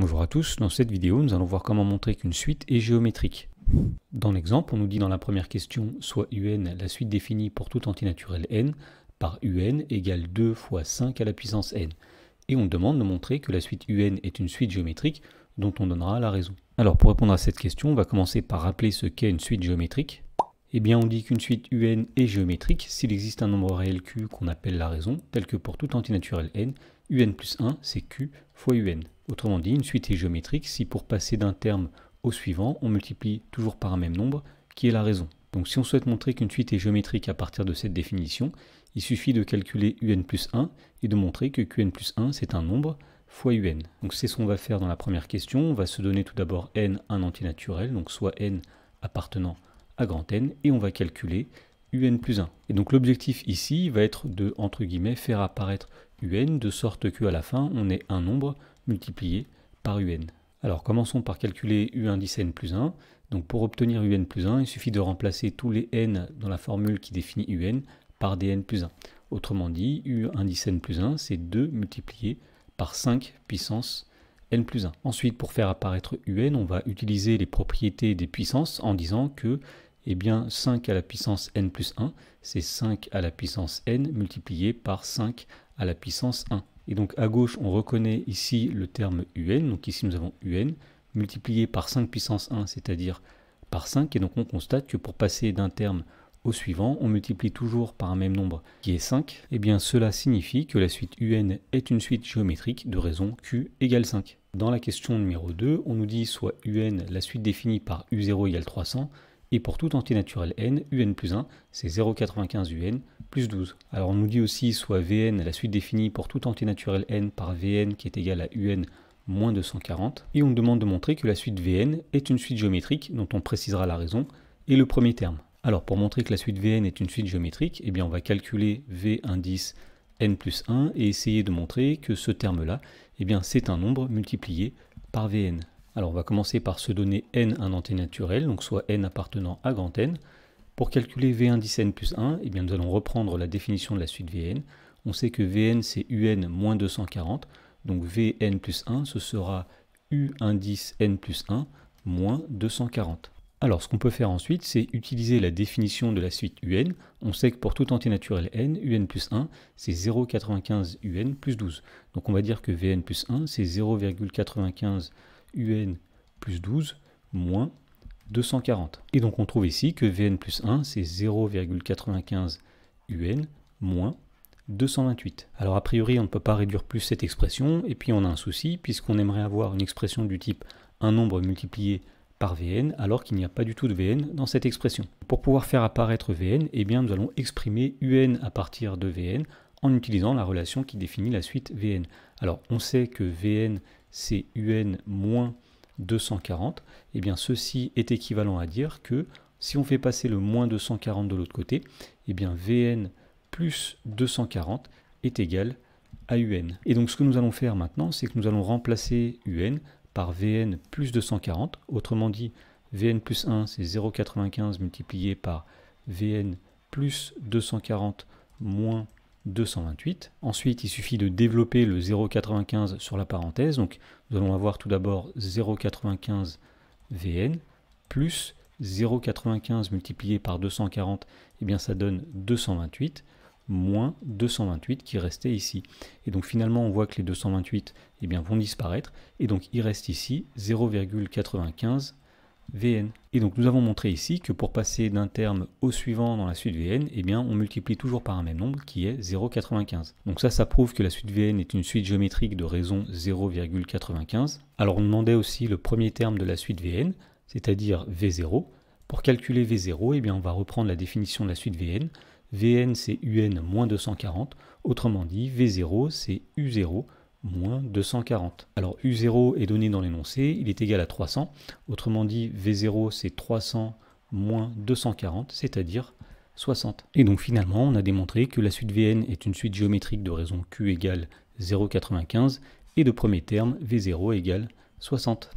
Bonjour à tous, dans cette vidéo nous allons voir comment montrer qu'une suite est géométrique. Dans l'exemple, on nous dit dans la première question, soit un la suite définie pour tout antinaturel n par un égale 2 fois 5 à la puissance n. Et on demande de montrer que la suite un est une suite géométrique dont on donnera la raison. Alors pour répondre à cette question, on va commencer par rappeler ce qu'est une suite géométrique. Eh bien on dit qu'une suite un est géométrique s'il existe un nombre réel q qu'on appelle la raison, tel que pour tout antinaturel n, un plus 1 c'est q fois un. Autrement dit, une suite est géométrique si pour passer d'un terme au suivant, on multiplie toujours par un même nombre, qui est la raison. Donc si on souhaite montrer qu'une suite est géométrique à partir de cette définition, il suffit de calculer un plus 1 et de montrer que qn plus 1 c'est un nombre fois un. Donc c'est ce qu'on va faire dans la première question. On va se donner tout d'abord n un entier naturel, donc soit n appartenant à grand N, et on va calculer un plus 1. Et donc l'objectif ici va être de, entre guillemets, faire apparaître un de sorte qu'à la fin on ait un nombre multiplié par UN. Alors commençons par calculer U indice n plus 1. Donc pour obtenir UN plus 1, il suffit de remplacer tous les n dans la formule qui définit UN par dn plus 1. Autrement dit, un indice n plus 1, c'est 2 multiplié par 5 puissance n plus 1. Ensuite, pour faire apparaître UN, on va utiliser les propriétés des puissances en disant que eh bien, 5 à la puissance n plus 1, c'est 5 à la puissance n multiplié par 5 à la puissance 1. Et donc à gauche, on reconnaît ici le terme UN. Donc ici, nous avons UN multiplié par 5 puissance 1, c'est-à-dire par 5. Et donc on constate que pour passer d'un terme au suivant, on multiplie toujours par un même nombre qui est 5. Et eh bien cela signifie que la suite UN est une suite géométrique de raison Q égale 5. Dans la question numéro 2, on nous dit soit UN, la suite définie par U0 égale 300, et pour tout antinaturel n, un plus 1, c'est 0,95 un plus 12. Alors on nous dit aussi soit vn, la suite définie pour tout antinaturel n par vn qui est égal à un moins 240. Et on nous demande de montrer que la suite vn est une suite géométrique dont on précisera la raison et le premier terme. Alors pour montrer que la suite vn est une suite géométrique, eh bien on va calculer v indice n plus 1 et essayer de montrer que ce terme-là, eh bien c'est un nombre multiplié par vn. Alors on va commencer par se donner n un naturel, donc soit n appartenant à N. Pour calculer v indice n plus 1, eh bien nous allons reprendre la définition de la suite Vn. On sait que Vn c'est Un moins 240, donc Vn plus 1 ce sera U indice n plus 1 moins 240. Alors ce qu'on peut faire ensuite, c'est utiliser la définition de la suite UN. On sait que pour tout naturel n, UN plus 1, c'est 0,95 UN plus 12. Donc on va dire que VN plus 1, c'est 0,95 un plus 12 moins 240. Et donc on trouve ici que Vn plus 1, c'est 0,95 Un moins 228. Alors a priori, on ne peut pas réduire plus cette expression, et puis on a un souci, puisqu'on aimerait avoir une expression du type un nombre multiplié par Vn, alors qu'il n'y a pas du tout de Vn dans cette expression. Pour pouvoir faire apparaître Vn, eh bien, nous allons exprimer Un à partir de Vn en utilisant la relation qui définit la suite Vn. Alors on sait que Vn c'est Un moins 240, et eh bien ceci est équivalent à dire que si on fait passer le moins 240 de l'autre côté, et eh bien Vn plus 240 est égal à Un. Et donc ce que nous allons faire maintenant, c'est que nous allons remplacer Un par Vn plus 240, autrement dit Vn plus 1 c'est 0,95 multiplié par Vn plus 240 moins 240 228. Ensuite, il suffit de développer le 0,95 sur la parenthèse. Donc, nous allons avoir tout d'abord 0,95 VN plus 0,95 multiplié par 240, et eh bien ça donne 228 moins 228 qui restait ici. Et donc finalement, on voit que les 228 eh bien, vont disparaître. Et donc, il reste ici 0,95 Vn. Et donc nous avons montré ici que pour passer d'un terme au suivant dans la suite Vn, eh bien on multiplie toujours par un même nombre qui est 0,95. Donc ça, ça prouve que la suite Vn est une suite géométrique de raison 0,95. Alors on demandait aussi le premier terme de la suite Vn, c'est-à-dire V0. Pour calculer V0, eh bien on va reprendre la définition de la suite Vn. Vn c'est Un moins 240, autrement dit V0 c'est U0 moins 240. Alors U0 est donné dans l'énoncé, il est égal à 300. Autrement dit, V0 c'est 300 moins 240, c'est-à-dire 60. Et donc finalement, on a démontré que la suite Vn est une suite géométrique de raison Q égale 0,95 et de premier terme V0 égale 60.